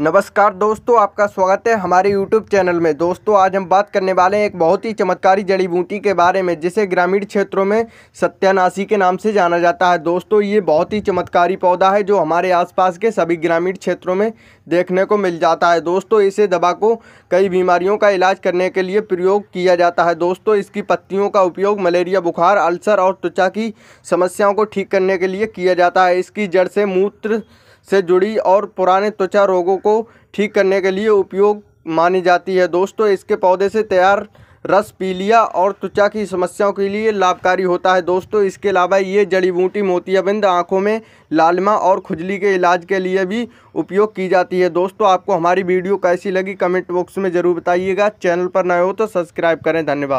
नमस्कार दोस्तों आपका स्वागत है हमारे यूट्यूब चैनल में दोस्तों आज हम बात करने वाले हैं एक बहुत ही चमत्कारी जड़ी बूटी के बारे में जिसे ग्रामीण क्षेत्रों में सत्यानाशी के नाम से जाना जाता है दोस्तों ये बहुत ही चमत्कारी पौधा है जो हमारे आसपास के सभी ग्रामीण क्षेत्रों में देखने को मिल जाता है दोस्तों इसे दवा को कई बीमारियों का इलाज करने के लिए प्रयोग किया जाता है दोस्तों इसकी पत्तियों का उपयोग मलेरिया बुखार अल्सर और त्वचा की समस्याओं को ठीक करने के लिए किया जाता है इसकी जड़ से मूत्र से जुड़ी और पुराने त्वचा रोगों को ठीक करने के लिए उपयोग मानी जाती है दोस्तों इसके पौधे से तैयार रस पीलिया और त्वचा की समस्याओं के लिए लाभकारी होता है दोस्तों इसके अलावा ये जड़ी बूटी मोतियाबिंद आँखों में लालमा और खुजली के इलाज के लिए भी उपयोग की जाती है दोस्तों आपको हमारी वीडियो कैसी लगी कमेंट बॉक्स में ज़रूर बताइएगा चैनल पर नए हो तो सब्सक्राइब करें धन्यवाद